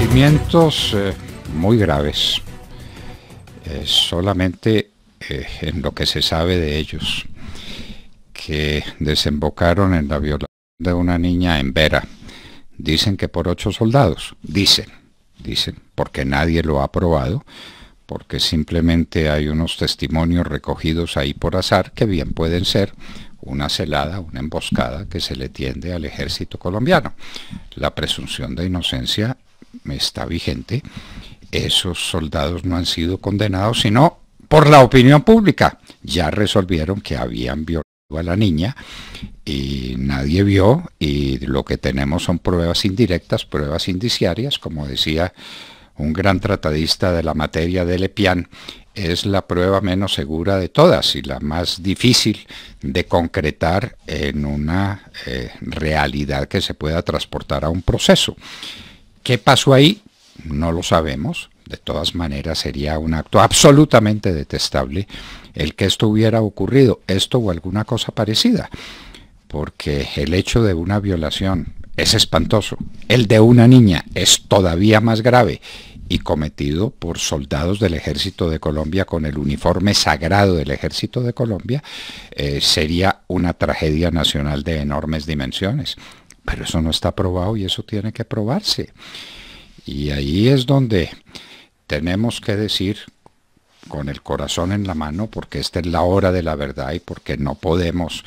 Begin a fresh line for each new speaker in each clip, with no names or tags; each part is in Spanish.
Eh, muy graves, eh, solamente eh, en lo que se sabe de ellos, que desembocaron en la violación de una niña en Vera. Dicen que por ocho soldados, dicen, dicen, porque nadie lo ha probado, porque simplemente hay unos testimonios recogidos ahí por azar que bien pueden ser una celada, una emboscada que se le tiende al ejército colombiano. La presunción de inocencia está vigente, esos soldados no han sido condenados, sino por la opinión pública. Ya resolvieron que habían violado a la niña y nadie vio y lo que tenemos son pruebas indirectas, pruebas indiciarias, como decía un gran tratadista de la materia de Lepian, es la prueba menos segura de todas y la más difícil de concretar en una eh, realidad que se pueda transportar a un proceso. ¿Qué pasó ahí? No lo sabemos. De todas maneras, sería un acto absolutamente detestable el que esto hubiera ocurrido, esto o alguna cosa parecida, porque el hecho de una violación es espantoso, el de una niña es todavía más grave y cometido por soldados del ejército de Colombia con el uniforme sagrado del ejército de Colombia, eh, sería una tragedia nacional de enormes dimensiones. Pero eso no está probado y eso tiene que probarse. Y ahí es donde tenemos que decir con el corazón en la mano, porque esta es la hora de la verdad y porque no podemos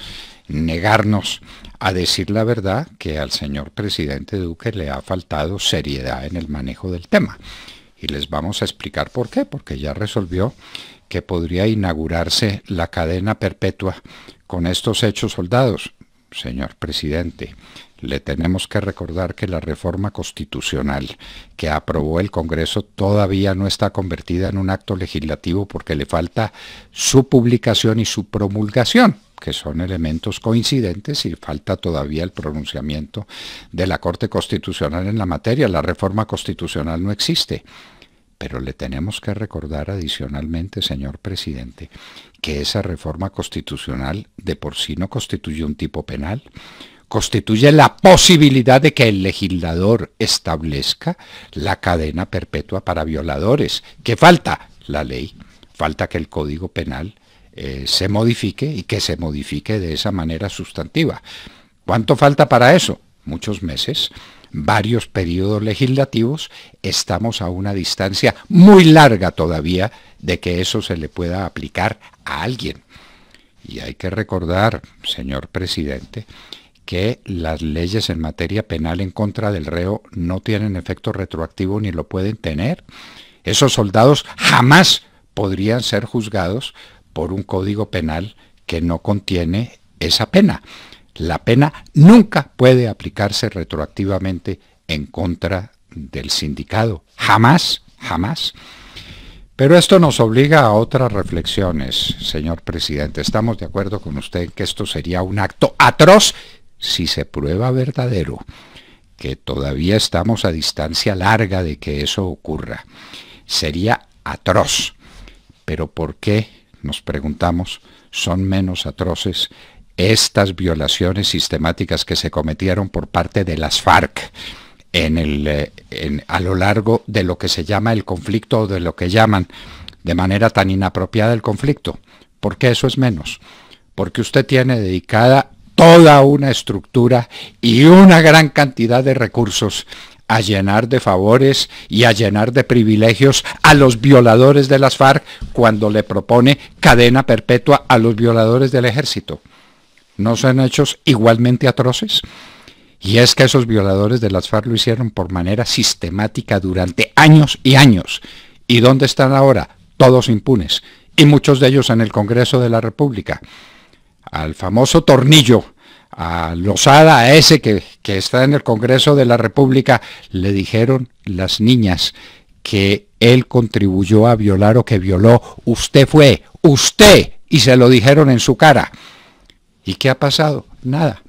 negarnos a decir la verdad que al señor presidente Duque le ha faltado seriedad en el manejo del tema. Y les vamos a explicar por qué, porque ya resolvió que podría inaugurarse la cadena perpetua con estos hechos soldados señor presidente, le tenemos que recordar que la reforma constitucional que aprobó el Congreso todavía no está convertida en un acto legislativo porque le falta su publicación y su promulgación que son elementos coincidentes y falta todavía el pronunciamiento de la Corte Constitucional en la materia. La reforma constitucional no existe. Pero le tenemos que recordar adicionalmente, señor presidente, que esa reforma constitucional de por sí no constituye un tipo penal, constituye la posibilidad de que el legislador establezca la cadena perpetua para violadores. ¿Qué falta? La ley. Falta que el Código Penal eh, se modifique y que se modifique de esa manera sustantiva. ¿Cuánto falta para eso? Muchos meses varios periodos legislativos, estamos a una distancia muy larga todavía de que eso se le pueda aplicar a alguien. Y hay que recordar, señor presidente, que las leyes en materia penal en contra del reo no tienen efecto retroactivo ni lo pueden tener. Esos soldados jamás podrían ser juzgados por un código penal que no contiene esa pena la pena nunca puede aplicarse retroactivamente en contra del sindicado. Jamás, jamás. Pero esto nos obliga a otras reflexiones, señor presidente. Estamos de acuerdo con usted que esto sería un acto atroz si se prueba verdadero, que todavía estamos a distancia larga de que eso ocurra. Sería atroz. Pero ¿por qué, nos preguntamos, son menos atroces estas violaciones sistemáticas que se cometieron por parte de las FARC eh, en a lo largo de lo que se llama el conflicto o de lo que llaman de manera tan inapropiada el conflicto. Porque eso es menos. Porque usted tiene dedicada toda una estructura y una gran cantidad de recursos a llenar de favores y a llenar de privilegios a los violadores de las FARC cuando le propone cadena perpetua a los violadores del ejército no sean hechos igualmente atroces? Y es que esos violadores de las FARC lo hicieron por manera sistemática durante años y años. ¿Y dónde están ahora? Todos impunes. Y muchos de ellos en el Congreso de la República. Al famoso tornillo, a Lozada, a ese que, que está en el Congreso de la República, le dijeron las niñas que él contribuyó a violar o que violó. Usted fue, usted. Y se lo dijeron en su cara. ¿Y qué ha pasado? Nada.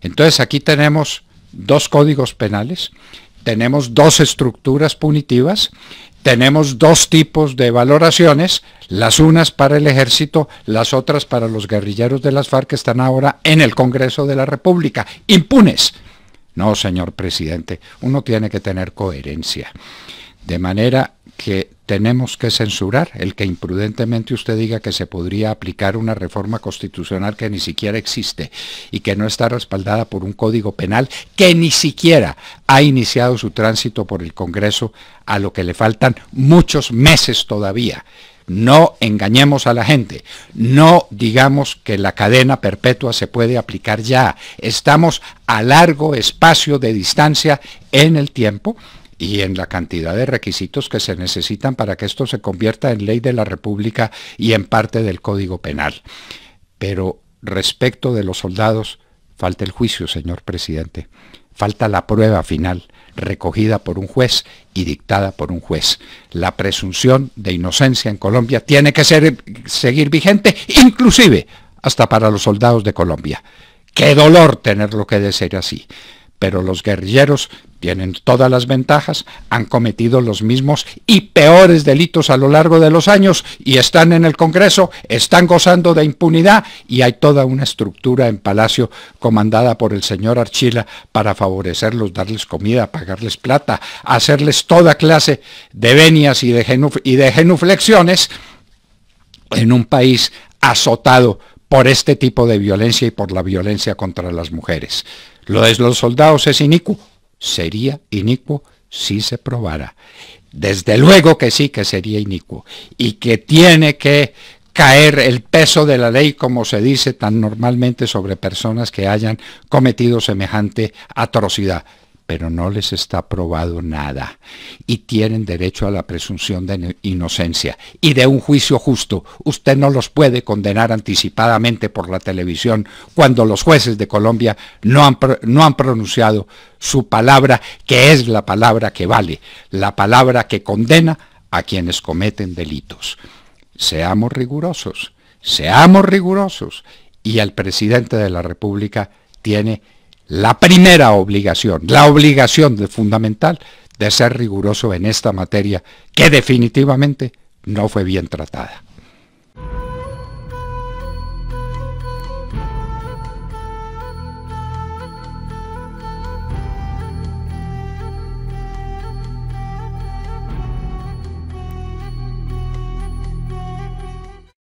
Entonces aquí tenemos dos códigos penales, tenemos dos estructuras punitivas, tenemos dos tipos de valoraciones, las unas para el ejército, las otras para los guerrilleros de las FARC que están ahora en el Congreso de la República, impunes. No, señor presidente, uno tiene que tener coherencia. De manera que tenemos que censurar el que imprudentemente usted diga que se podría aplicar una reforma constitucional que ni siquiera existe y que no está respaldada por un código penal que ni siquiera ha iniciado su tránsito por el Congreso, a lo que le faltan muchos meses todavía. No engañemos a la gente, no digamos que la cadena perpetua se puede aplicar ya. Estamos a largo espacio de distancia en el tiempo y en la cantidad de requisitos que se necesitan para que esto se convierta en ley de la República y en parte del Código Penal. Pero respecto de los soldados, falta el juicio, señor presidente. Falta la prueba final, recogida por un juez y dictada por un juez. La presunción de inocencia en Colombia tiene que seguir vigente, inclusive hasta para los soldados de Colombia. Qué dolor tenerlo que ser así pero los guerrilleros tienen todas las ventajas, han cometido los mismos y peores delitos a lo largo de los años y están en el Congreso, están gozando de impunidad y hay toda una estructura en Palacio comandada por el señor Archila para favorecerlos, darles comida, pagarles plata, hacerles toda clase de venias y de, y de genuflexiones en un país azotado por este tipo de violencia y por la violencia contra las mujeres. Lo de los soldados es inicuo. Sería inicuo si se probara. Desde luego que sí que sería inicuo y que tiene que caer el peso de la ley, como se dice tan normalmente sobre personas que hayan cometido semejante atrocidad pero no les está probado nada y tienen derecho a la presunción de inocencia y de un juicio justo. Usted no los puede condenar anticipadamente por la televisión cuando los jueces de Colombia no han, no han pronunciado su palabra, que es la palabra que vale, la palabra que condena a quienes cometen delitos. Seamos rigurosos, seamos rigurosos y el presidente de la República tiene la primera obligación, la obligación fundamental de ser riguroso en esta materia que definitivamente no fue bien tratada.